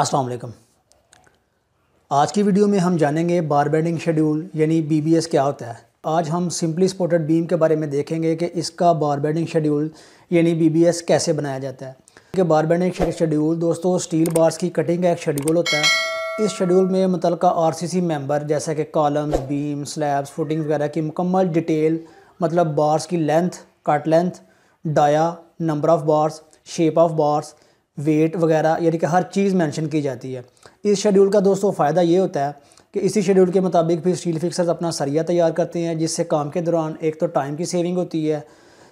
अस्सलाम वालेकुम आज की वीडियो में हम जानेंगे बार बेंडिंग शेड्यूल यानी बीबीएस क्या होता है आज हम सिंपली स्पोर्टेड बीम के बारे में देखेंगे कि इसका बार बेंडिंग शेड्यूल यानी बीबीएस कैसे बनाया जाता है कि बार बेंडिंग शेड्यूल दोस्तों स्टील बार्स की कटिंग का एक शेड्यूल होता है इस शेड्यूल में मुतल आर सी सी मेम्बर जैसे कि कॉलम्स बीम स्लैब्स फुटिंग वगैरह की मुकम्मल डिटेल मतलब बार्स की length cut length dia number of bars shape of bars weight वगैरह यानी कि हर चीज़ मेंशन की जाती है इस शेड्यूल का दोस्तों फ़ायदा ये होता है कि इसी शेड्यूल के मुताबिक भी स्टील फिक्सर्स अपना सरिया तैयार करते हैं जिससे काम के दौरान एक तो टाइम की सेविंग होती है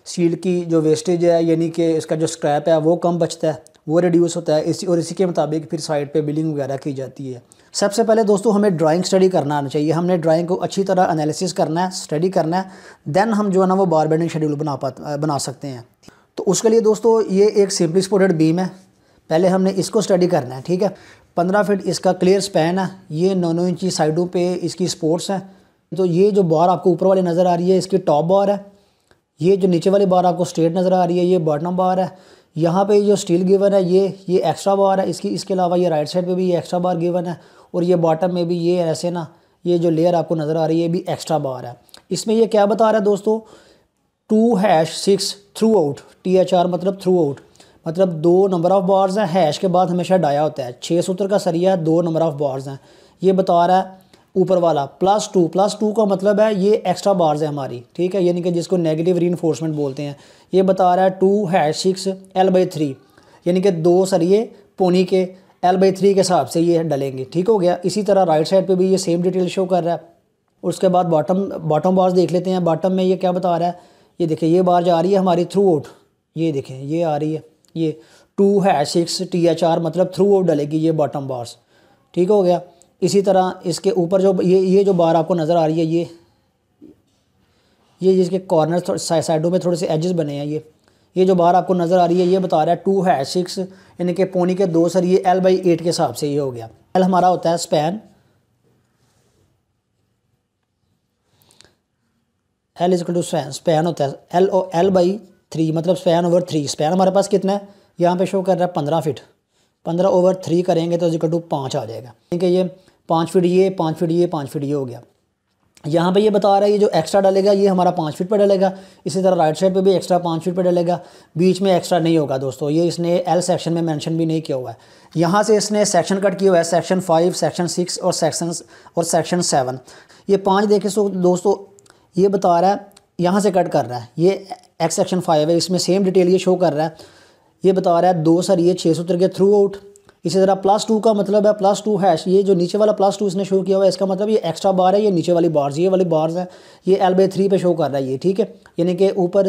स्टील की जो वेस्टेज है यानी कि इसका जो स्क्रैप है वो कम बचता है वो रिड्यूस होता है इसी और इसी के मुताबिक फिर साइड पे बिलिंग वगैरह की जाती है सबसे पहले दोस्तों हमें ड्राइंग स्टडी करना आना चाहिए हमने ड्राइंग को अच्छी तरह एनालिसिस करना है स्टडी करना है देन हम जो है ना वो बार बेंडिंग शेड्यूल बना पा बना सकते हैं तो उसके लिए दोस्तों ये एक सिंपली स्पोर्टेड बीम है पहले हमने इसको स्टडी करना है ठीक है पंद्रह फीट इसका क्लियर स्पैन है ये नौ नौ इंची साइडों पे इसकी स्पोर्ट्स हैं तो ये जो बार आपको ऊपर वाली नज़र आ रही है इसकी टॉप बार है ये जो नीचे वाली बार आपको स्ट्रेट नज़र आ रही है ये बॉटम बार है यहाँ पे जो स्टील गिवन है ये ये एक्स्ट्रा बार है इसकी इसके अलावा ये राइट साइड पे भी ये एक्स्ट्रा बार गिवन है और ये बॉटम में भी ये ऐसे ना ये जो लेयर आपको नज़र आ रही है ये भी एक्स्ट्रा बार है इसमें ये क्या बता रहा है दोस्तों two hash six throughout T H R मतलब थ्रू आउट मतलब दो नंबर ऑफ़ बार्स हैं हैश के बाद हमेशा डाया होता है छः सूत्र का सरिया दो नंबर ऑफ़ बार्स हैं ये बता रहा है ऊपर वाला प्लस टू प्लस टू का मतलब है ये एक्स्ट्रा बार्स है हमारी ठीक है यानी कि जिसको नेगेटिव री बोलते हैं ये बता रहा है two hash six L by three यानी कि दो सरिये पोनी के एल बाई थ्री के हिसाब से ये डलेंगे ठीक हो गया इसी तरह राइट साइड पर भी ये सेम डिटेल शो कर रहा है उसके बाद बॉटम बॉटम बार्स देख लेते हैं बॉटम में ये क्या बता रहा है ये देखें ये बार जा रही है हमारी थ्रू आउट ये देखें ये आ रही है ये टू है सिक्स टी एच आर मतलब थ्रू आउट डलेगी ये बॉटम बार्स ठीक हो गया इसी तरह इसके ऊपर जो ये ये जो बार आपको नज़र आ रही है ये ये जिसके कॉर्नर साइडों में थोड़े से एजेस बने हैं ये ये जो बार आपको नज़र आ रही है ये बता रहा है टू है सिक्स यानी कि पोनी के दो सर ये एल बाई एट के हिसाब से ये हो गया एल हमारा होता है span L equal to span span होता है L O L by three मतलब स्पैन ओवर थ्री स्पैन हमारे पास कितना है यहाँ पे शो कर रहा है पंद्रह फिट पंद्रह ओवर थ्री करेंगे तो जिकल टू पाँच आ जाएगा ठीक है ये पाँच फिट ये पाँच फिट ये पाँच फिट ये हो गया यहाँ पे ये बता रहा है ये जो एक्स्ट्रा डलेगा ये हमारा पाँच फिट पर डलेगा इसी तरह राइट साइड पे भी एक्स्ट्रा पाँच फिट पर डलेगा बीच में एक्स्ट्रा नहीं होगा दोस्तों ये इसने एल सेक्शन में मेंशन भी नहीं किया हुआ है यहाँ से इसने सेक्शन कट किया हुआ है सेक्शन फाइव सेक्शन सिक्स और सेक्शन और सेक्शन सेवन ये पाँच देखे सो दोस्तों ये बता रहा है यहाँ से कट कर रहा है ये एक्स सेक्शन फाइव है इसमें सेम डिटेल ये शो कर रहा है ये बता रहा है दो सर ये छः सूत्र के थ्रू आउट इसी तरह प्लस टू का मतलब है प्लस टू हैश ये जो नीचे वाला प्लस टू इसने शो किया हुआ है इसका मतलब ये एक्स्ट्रा बार है ये नीचे वाली बार्स ये वाली बार्स है ये एल बे थ्री पे शो कर रहा है ये ठीक है यानी कि ऊपर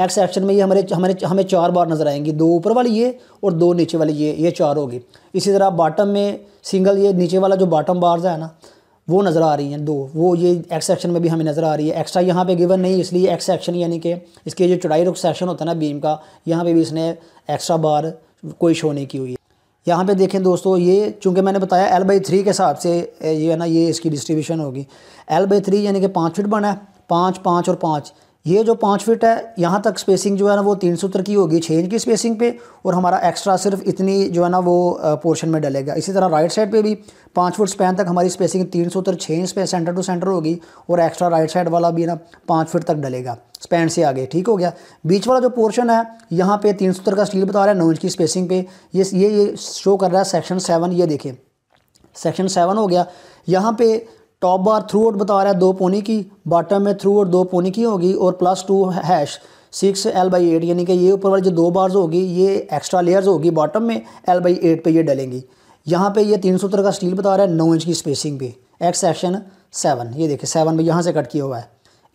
एक्स एक्शन में ये हमारे हमारे हमें चार बार नज़र आएंगी दो ऊपर वाली ये और दो नीचे वाली ये ये चार होगी इसी तरह बॉटम में सिंगल ये नीचे वाला जो बॉटम बार्स है ना वो नज़र आ रही हैं दो वो ये एक्स सेक्शन में भी हमें नज़र आ रही है एक्स्ट्रा यहाँ पे गिवन नहीं इसलिए एक्स सेक्शन यानी कि इसके जो चौड़ाई रुख सेक्शन होता है ना बीम का यहाँ पे भी इसने एक्स्ट्रा बार कोई शो नहीं की हुई है यहाँ पे देखें दोस्तों ये चूँकि मैंने बताया एल बाई थ्री के हिसाब से ये है ना ये इसकी डिस्ट्रीब्यूशन होगी एल बाई थ्री यानी कि पाँच फिट बना है पाँच पाँच और पाँच ये जो पाँच फिट है यहाँ तक स्पेसिंग जो है ना वो तीन सूत्र की होगी छः इंच की स्पेसिंग पे और हमारा एक्स्ट्रा सिर्फ इतनी जो है ना वो पोर्शन में डलेगा इसी तरह राइट साइड पे भी पाँच फुट स्पैन तक हमारी स्पेसिंग तीन सूत्र छः इंच पे सेंटर टू सेंटर होगी और एक्स्ट्रा राइट साइड वाला भी ना पाँच फिट तक डलेगा स्पैन से आगे ठीक हो गया बीच वाला जो पोर्शन है यहाँ पे तीन सूत्र का स्टील बता रहा है नौ इंच की स्पेसिंग पे ये ये शो कर रहा है सेक्शन सेवन ये देखें सेक्शन सेवन हो गया यहाँ पे टॉप बार थ्रू आउट बता रहा है दो पोनी की बॉटम में थ्रू आउट दो पोनी की होगी और plus two hash six L by eight यानी कि ये ऊपर वाली जो दो बार्स होगी ये एक्स्ट्रा लेयर्स होगी बॉटम में एल बाई एट पर ये डलेंगी यहाँ पे ये तीन तरह का स्टील बता रहा है नौ इंच की स्पेसिंग पे एक्स सेक्शन सेवन ये देखिए सेवन में यहाँ से कट किया हुआ है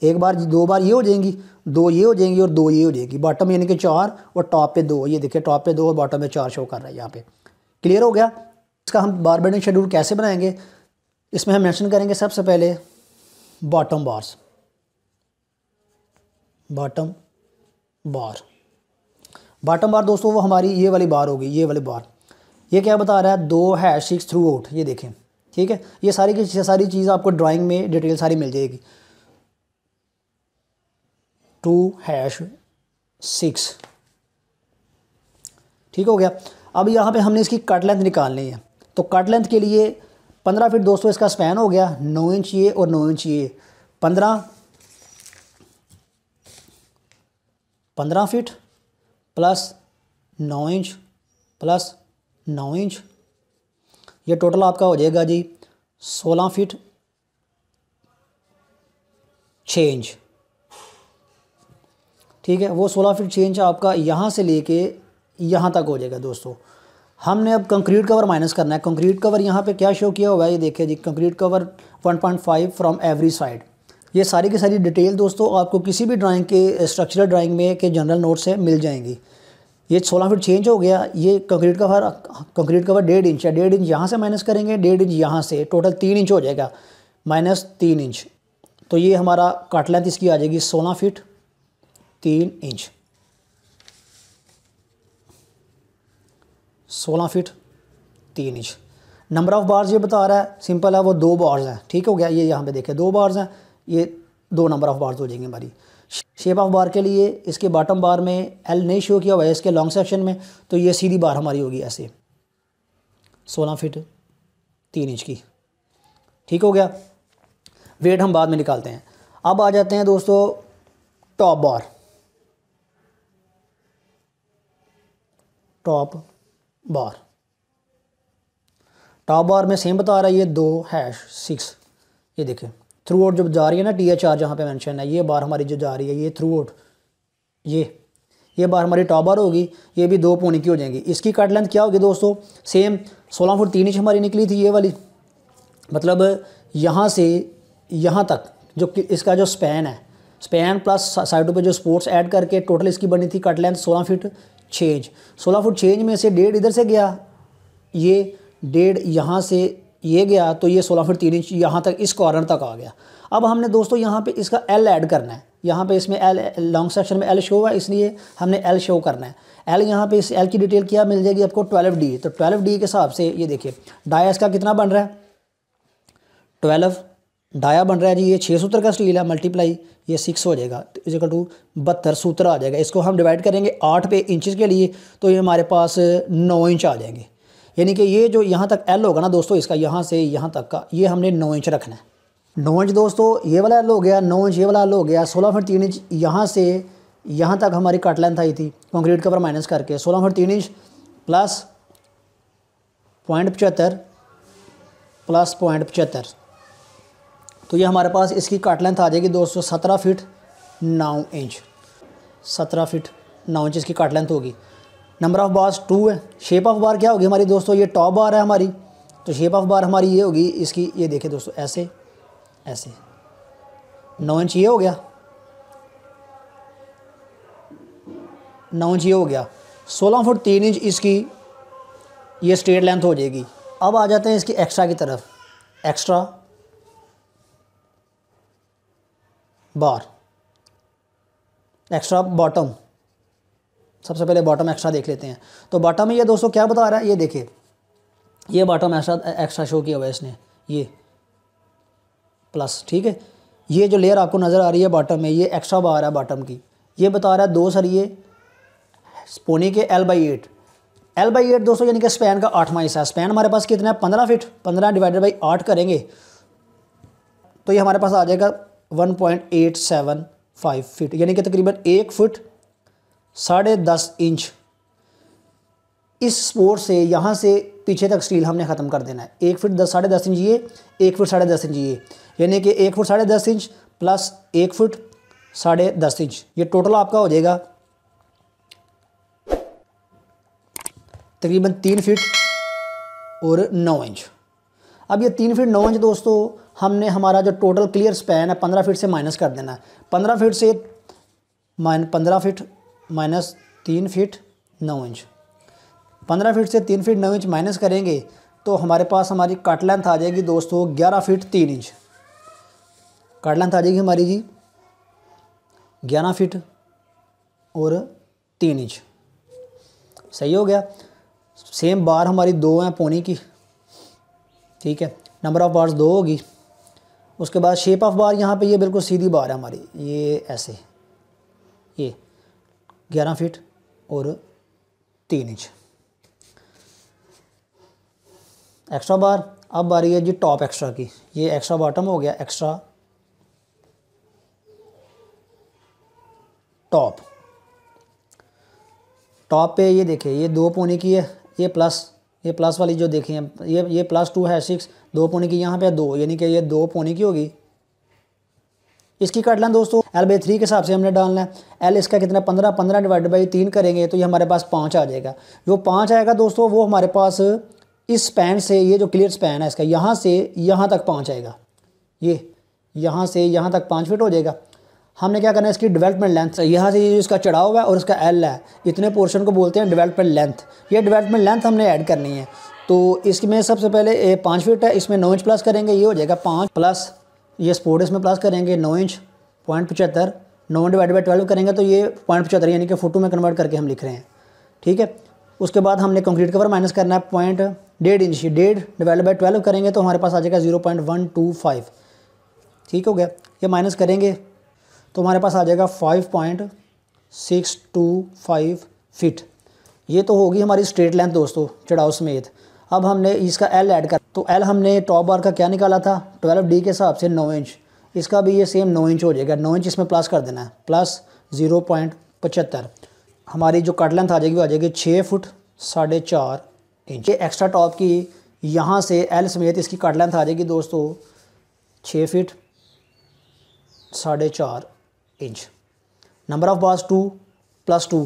एक बार दो बार ये हो जाएंगी दो ये हो जाएंगी और दो ये हो जाएगी बॉटम यानी कि चार और टॉप पे दो ये देखिए टॉप पे दो और बॉटम पे चार शो कर रहा है यहाँ पे क्लियर हो गया इसका हम बारबेडिंग शेड्यूल कैसे बनाएंगे इसमें हम मेंशन करेंगे सबसे पहले bottom bars bottom bar bottom bar दोस्तों वो हमारी ये वाली बार होगी ये वाली बार ये क्या बता रहा है दो है सिक्स थ्रू आउट ये देखें ठीक है ये सारी की सारी चीज़ आपको ड्राइंग में डिटेल सारी मिल जाएगी टू हैश सिक्स ठीक हो गया अब यहाँ पे हमने इसकी कट लेंथ निकालनी है तो कट लेंथ के लिए पंद्रह फिट दोस्तों इसका स्पैन हो गया नौ इंच ये और नौ इंच ये पंद्रह पंद्रह फिट प्लस नौ इंच प्लस नौ इंच ये टोटल आपका हो जाएगा जी सोलह फिट छः इंच ठीक है वो सोलह फिट छः इंच आपका यहाँ से लेके यहाँ तक हो जाएगा दोस्तों हमने अब कंक्रीट कवर माइनस करना है कंक्रीट कवर यहाँ पे क्या शो किया हुआ है ये देखिए जी concrete cover 1.5 from every side ये सारी की सारी डिटेल दोस्तों आपको किसी भी ड्राइंग के स्ट्रक्चरल ड्राइंग में के जनरल नोट से मिल जाएंगी ये 16 फीट चेंज हो गया ये कंक्रीट कवर कंक्रीट कवर डेढ़ इंच है डेढ़ इंच यहाँ से माइनस करेंगे डेढ़ इंच यहाँ से टोटल तीन इंच हो जाएगा माइनस तीन इंच तो ये हमारा काटलैथ लेंथ इसकी आ जाएगी सोलह फिट तीन इंच सोलह फीट तीन इंच नंबर ऑफ़ बार्स ये बता रहा है सिंपल है वो दो बार्स हैं ठीक हो गया ये यहाँ पे देखे दो बार्स हैं ये दो नंबर ऑफ़ बार्स हो जाएंगे हमारी शेप ऑफ बार के लिए इसके बॉटम बार में एल नहीं शो किया हुआ है इसके लॉन्ग सेक्शन में तो ये सीधी बार हमारी होगी ऐसे सोलह फिट तीन इंच की ठीक हो गया वेट हम बाद में निकालते हैं अब आ जाते हैं दोस्तों top bar top bar top bar में सेम बता रहा है ये दो हैश सिक्स ये देखें थ्रू आउट जब जा रही है ना टी एच आर जहाँ पर मैंशन है ये बार हमारी जो जा रही है ये थ्रू आउट ये ये बार हमारी टॉप बार होगी ये भी दो पोनी की हो जाएंगी इसकी कट लेंथ क्या होगी दोस्तों सेम सोलह फुट तीन इंच हमारी निकली थी ये वाली मतलब यहाँ से यहाँ तक जो इसका जो स्पैन है स्पैन प्लस साइडों पर जो स्पोर्ट्स ऐड करके टोटल इसकी बनी थी कट लेंथ सोलह फिट छः इंच सोलह फुट छः इंच में से डेढ़ इधर से गया ये डेढ़ यहाँ से ये गया तो ये सोलह फुट तीन इंच यहाँ तक इस कॉर्नर तक आ गया अब हमने दोस्तों यहाँ पे इसका एल ऐड करना है यहाँ पे इसमें एल लॉन्ग सेक्शन में एल शो हुआ इसलिए हमने एल शो करना है एल यहाँ पे इस एल की डिटेल क्या मिल जाएगी आपको ट्वेल्व डी तो ट्वेल्व डी के हिसाब से ये देखिए डाया इसका कितना बन रहा है ट्वेल्व डाया बन रहा है जी ये छः सूत्र का स्टील है मल्टीप्लाई ये सिक्स हो जाएगा इज तो टू बहत्तर सूत्र आ जाएगा इसको हम डिवाइड करेंगे आठ पे इंचज़ के लिए तो ये हमारे पास नौ इंच आ जाएंगे यानी कि ये जो यहाँ तक एल होगा ना दोस्तों इसका यहाँ से यहाँ तक का ये हमने नौ इंच रखना है नौ इंच दोस्तों ये वाला एल हो गया नौ इंच ये वाला एल हो गया सोलह फट तीन इंच यहाँ से यहाँ तक हमारी कट लेंथ आई थी कंक्रीट कवर माइनस करके सोलह फट तीन इंच प्लस पॉइंट पचहत्तर प्लस पॉइंट पचहत्तर तो ये हमारे पास इसकी काट लेंथ आ जाएगी 217 फीट नौ इंच 17 फीट नौ इंच इसकी काट लेंथ होगी नंबर ऑफ़ बार्स टू है शेप ऑफ बार क्या होगी हमारी दोस्तों ये टॉप बार है हमारी तो शेप ऑफ बार हमारी ये होगी इसकी ये देखें दोस्तों ऐसे ऐसे नौ इंच ये हो गया नौ इंच ये हो गया सोलह फुट तीन इंच इसकी ये स्ट्रेट लेंथ हो जाएगी अब आ जाते हैं इसकी एक्स्ट्रा की तरफ एक्स्ट्रा बार एक्स्ट्रा बॉटम सबसे पहले बॉटम एक्स्ट्रा देख लेते हैं तो बॉटम में ये दोस्तों क्या बता रहा है ये देखिए ये बॉटम एक्स्ट्रा एक्स्ट्रा शो किया हुआ है इसने ये प्लस ठीक है ये जो लेयर आपको नज़र आ रही है बॉटम में ये एक्स्ट्रा बार है बॉटम की ये बता रहा है दो सर ये पोनी के L by eight L by eight दोस्तों यानी कि स्पैन का आठवां हिस्सा स्पैन हमारे पास कितना है पंद्रह फिट पंद्रह डिवाइडेड बाई आठ करेंगे तो ये हमारे पास आ जाएगा 1.875 फीट यानी कि तकरीबन एक फुट साढ़े दस इंच इस स्पोर्ट से यहाँ से पीछे तक स्टील हमने ख़त्म कर देना है एक फुट दस साढ़े दस इंच ये एक फुट साढ़े दस इंच ये यानी कि एक फुट साढ़े दस इंच प्लस एक फुट साढ़े दस इंच ये टोटल आपका हो जाएगा तकरीबन तीन फीट और नौ इंच अब ये तीन फीट नौ इंच दोस्तों हमने हमारा जो टोटल क्लियर स्पैन है पंद्रह फीट से माइनस कर देना है पंद्रह फीट से माइन पंद्रह फीट माइनस तीन फीट नौ इंच पंद्रह फीट से तीन फीट नौ इंच माइनस करेंगे तो हमारे पास हमारी कट लेंथ आ जाएगी दोस्तों ग्यारह फीट तीन इंच कट लेंथ आ जाएगी हमारी जी ग्यारह फीट और तीन इंच सही हो गया सेम बार हमारी दो हैं पोनी की ठीक है नंबर ऑफ बार्स दो होगी उसके बाद शेप ऑफ बार यहाँ पे ये बिल्कुल सीधी बार है हमारी ये ऐसे ये ग्यारह फीट और तीन इंच एक्स्ट्रा बार अब बार रही है जी टॉप एक्स्ट्रा की ये एक्स्ट्रा बॉटम हो गया एक्स्ट्रा टॉप टॉप पे ये देखिए ये दो पोने की है ये प्लस ये प्लस वाली जो देखी है ये ये प्लस टू है सिक्स दो पोनी की यहाँ पे दो यानी कि ये दो पोनी की होगी इसकी काट लें दोस्तों एल बाई थ्री के हिसाब से हमने डालना है एल इसका कितना पंद्रह पंद्रह डिवाइड बाई तीन करेंगे तो ये हमारे पास पाँच आ जाएगा जो पाँच आएगा दोस्तों वो हमारे पास इस स्पैन से ये जो क्लियर स्पैन है इसका यहाँ से यहाँ तक पाँच आएगा ये यहाँ से यहाँ तक पाँच फिट हो जाएगा हमने क्या करना है इसकी डेवलपमेंट लेंथ तो यहाँ से ये इसका चढ़ाव है और इसका एल है इतने पोर्शन को बोलते हैं डेवलपमेंट लेंथ ये डेवलपमेंट लेंथ हमने ऐड करनी है तो इसमें सबसे पहले ये पाँच फीट है इसमें नौ इंच प्लस करेंगे ये हो जाएगा पाँच प्लस ये स्पोर्ट इसमें प्लस करेंगे नौ इंच पॉइंट पचहत्तर नौ डिवाइड बाई ट्वेल्व करेंगे तो ये पॉइंट पचहत्तर यानी कि फ़ोटो में कन्वर्ट करके हम लिख रहे हैं ठीक है उसके बाद हमने कंक्रीट कवर माइनस करना है पॉइंट डेढ़ इंच डेढ़ डिवाइड बाई ट्वेल्व करेंगे तो हमारे पास आ जाएगा zero point one two five ठीक हो गया ये माइनस करेंगे तो हमारे पास आ जाएगा five point six two five feet ये तो होगी हमारी स्ट्रेट लेंथ दोस्तों चढ़ाव समेत अब हमने इसका एल ऐड कर तो एल हमने टॉप बार का क्या निकाला था ट्वेल्व डी के हिसाब से नौ इंच इसका भी ये सेम नौ इंच हो जाएगा नौ इंच इसमें प्लस कर देना है प्लस ज़ीरो पॉइंट पचहत्तर हमारी जो कट लेंथ आ जाएगी वो आ जाएगी छः फुट साढ़े चार इंच ये एक्स्ट्रा टॉप की यहाँ से एल समेत इसकी कट लेंथ आ जाएगी दोस्तों छः फिट साढ़े चार inch number of bars two plus two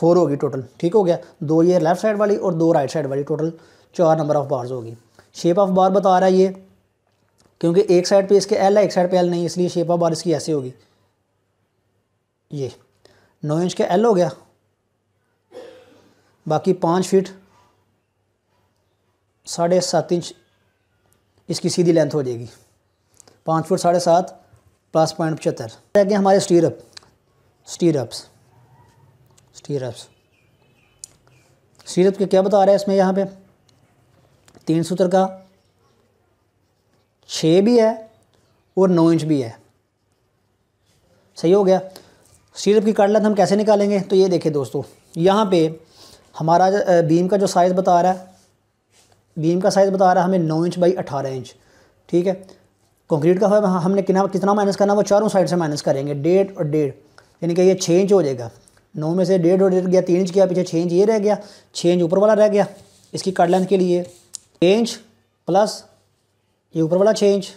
four होगी टोटल ठीक हो गया दो ये लेफ्ट साइड वाली और दो राइट साइड वाली टोटल चार नंबर ऑफ बार्स होगी शेप ऑफ बार बता रहा है ये क्योंकि एक साइड पे इसके एल है एक साइड पे एल नहीं इसलिए शेप ऑफ बार इसकी ऐसी होगी ये नौ इंच का एल हो गया बाकी पाँच फीट साढ़े सात इंच इसकी सीधी लेंथ हो जाएगी पाँच फुट साढ़े सात प्लस पॉइंट पचहत्तर रह गए हमारे स्टीरअप स्टीरअप्स स्टीरअप्स स्टीरअप के क्या बता रहा है इसमें यहाँ पे तीन सूत्र का छः भी है और नौ इंच भी है सही हो गया स्टीरअप की काटलत हम कैसे निकालेंगे तो ये देखें दोस्तों यहाँ पे हमारा बीम का जो साइज़ बता रहा है बीम का साइज़ बता रहा है हमें नौ इंच बाई अठारह इंच ठीक है कंक्रीट का हमने कितना कितना माइनस करना वो चारों साइड से माइनस करेंगे डेढ़ और डेढ़ यानी कि ये छः इंच हो जाएगा नौ में से डेढ़ और डेढ़ गया तीन इंच गया पीछे छः इंच ये रह गया छः इंच ऊपर वाला रह गया इसकी कट लेंथ के लिए छः इंच प्लस ये ऊपर वाला छः इंच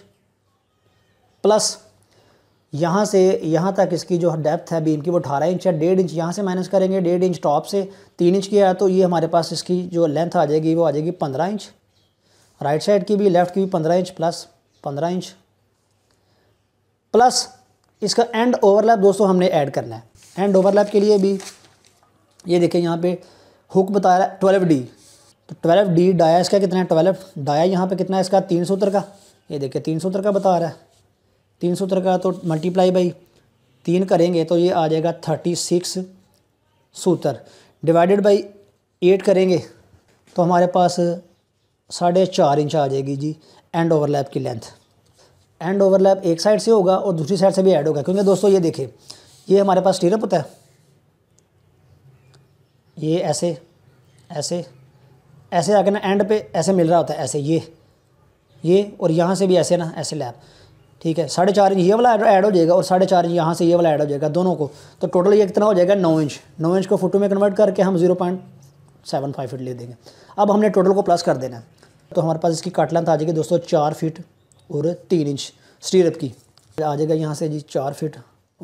प्लस यहाँ से यहाँ तक इसकी जो डेप्थ है बीम की वो अठारह इंच है डेढ़ इंच यहाँ से माइनस करेंगे डेढ़ इंच टॉप से तीन इंच की है तो ये हमारे पास इसकी जो लेंथ आ जाएगी वो आ जाएगी पंद्रह इंच राइट साइड की भी लेफ़्ट की भी पंद्रह इंच प्लस पंद्रह इंच प्लस इसका एंड ओवरलैप दोस्तों हमने ऐड करना है एंड ओवरलैप के लिए भी ये देखें यहाँ पे हुक बता रहा है ट्वेल्व डी तो ट्वेल्व डी डाया इसका कितना है ट्वेल्व डाया यहाँ पे कितना है इसका तीन सौ का ये देखिए तीन सौ का बता रहा है तीन सौ का तो मल्टीप्लाई बाई तीन करेंगे तो ये आ जाएगा थर्टी सिक्स सूत्र डिवाइडेड बाई एट करेंगे तो हमारे पास साढ़े चार इंच आ जाएगी जी एंड ओवरलैप की लेंथ एंड ओवरलैप एक साइड से होगा और दूसरी साइड से भी ऐड होगा क्योंकि दोस्तों ये देखिए ये हमारे पास स्टीरअप होता है ये ऐसे ऐसे ऐसे आके ना एंड पे ऐसे मिल रहा होता है ऐसे ये ये और यहाँ से भी ऐसे ना ऐसे लैप ठीक है साढ़े चार इंच ये वाला ऐड हो जाएगा और साढ़े चार इंच यहाँ से ये वाला ऐड हो जाएगा दोनों को तो टोटल ये कितना हो जाएगा नौ इंच नौ इंच को फुटो में कन्वर्ट करके हम zero point seven five feet ले देंगे अब हमने टोटल को प्लस कर देना है तो हमारे पास इसकी कट लेंथ आ जाएगी दोस्तों चार फीट और तीन इंच स्टीरअप की आ जाएगा यहाँ से जी चार फिट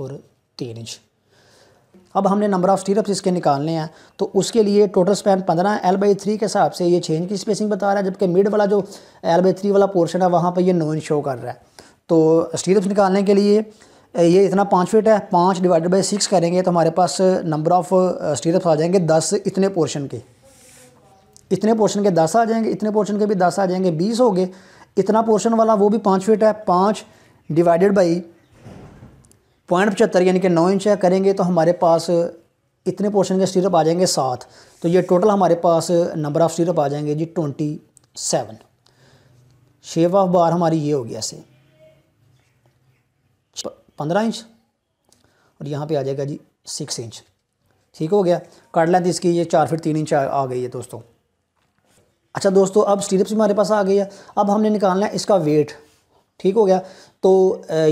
और तीन इंच अब हमने नंबर ऑफ़ स्टीरअप्स इसके निकालने हैं तो उसके लिए टोटल स्पैन पंद्रह एल बाई थ्री के हिसाब से ये छः इंच की स्पेसिंग बता रहा है जबकि मिड वाला जो एल बाई थ्री वाला पोर्शन है वहाँ पर ये नौ इंच शो कर रहा है तो स्टीरअप्स निकालने के लिए ये इतना पाँच फिट है पाँच डिवाइडेड बाई सिक्स करेंगे तो हमारे पास नंबर ऑफ़ स्टीरअप्स आ जाएंगे दस इतने पोर्शन के इतने पोर्शन के दस आ जाएंगे इतने पोर्शन के भी दस आ जाएंगे बीस हो गए इतना पोर्शन वाला वो भी पाँच फीट है पाँच डिवाइडेड बाई पॉइंट पचहत्तर यानी कि नौ इंच है करेंगे तो हमारे पास इतने पोर्शन के स्टीरअप आ जाएंगे सात तो ये टोटल हमारे पास नंबर ऑफ़ स्टीरअप आ जाएंगे जी twenty seven shape of bar हमारी ये हो गया ऐसे पंद्रह इंच और यहाँ पे आ जाएगा जी सिक्स इंच ठीक हो गया कट लेंथ इसकी ये चार फिट तीन इंच आ गई है दोस्तों अच्छा दोस्तों अब भी हमारे पास आ गई है अब हमने निकालना है इसका वेट ठीक हो गया तो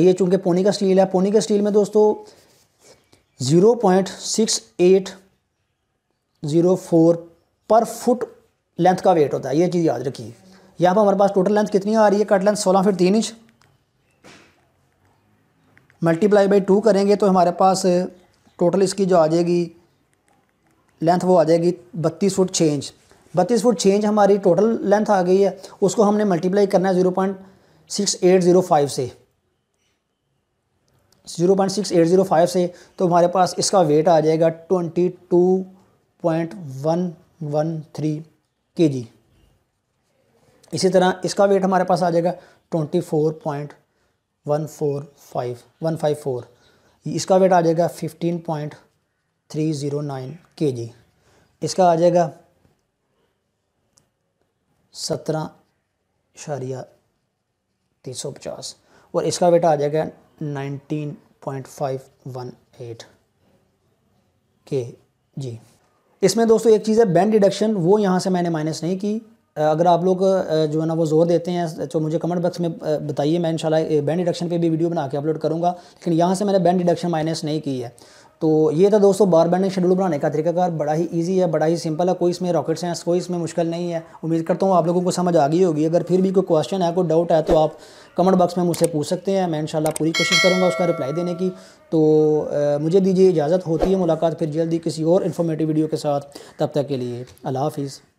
ये चूँकि पोनी का स्टील है पोनी का स्टील में दोस्तों zero point six eight zero four per foot length का वेट होता है ये चीज़ याद रखिए यहाँ पर हमारे पास टोटल लेंथ कितनी आ रही है कट लेंथ सोलह फीट तीन इंच मल्टीप्लाई बाई टू करेंगे तो हमारे पास टोटल इसकी जो आ जाएगी लेंथ वो आ जाएगी बत्तीस फुट छः इंच बत्तीस फुट छः इंच हमारी टोटल लेंथ आ गई है उसको हमने मल्टीप्लाई करना है zero point six eight zero five से zero point six eight zero five से तो हमारे पास इसका वेट आ जाएगा twenty two point one one three K G इसी तरह इसका वेट हमारे पास आ जाएगा twenty four point one four five one five four इसका वेट आ जाएगा fifteen point three zero nine K G इसका आ जाएगा सत्रह इशारिया तीन सौ पचास और इसका बेटा आ जाएगा nineteen point five one eight K G इसमें दोस्तों एक चीज़ है बैंड डिडक्शन वो यहाँ से मैंने माइनस नहीं की अगर आप लोग जो है ना वो जोर देते हैं तो मुझे कमेंट बॉक्स में बताइए मैं इंशाल्लाह बैंड डिडक्शन पे भी वीडियो बना के अपलोड करूँगा लेकिन यहाँ से मैंने बैंड डिडक्शन माइनस नहीं की है तो ये था दोस्तों बार बैंडिंग शेड्यूल बनाने का तरीकाकार बड़ा ही ईजी है बड़ा ही सिंपल है कोई इसमें रॉकेट साइंस कोई इसमें मुश्किल नहीं है उम्मीद करता हूँ आप लोगों को समझ आ गई होगी अगर फिर भी कोई क्वेश्चन है कोई डाउट है तो आप कमेंट बॉक्स में मुझसे पूछ सकते हैं मैं इंशाल्लाह पूरी कोशिश करूँगा उसका रिप्लाई देने की तो आ, मुझे दीजिए इजाज़त होती है मुलाकात फिर जल्दी किसी और इन्फॉर्मेटिव वीडियो के साथ तब तक के लिए अल्लाह हाफिज़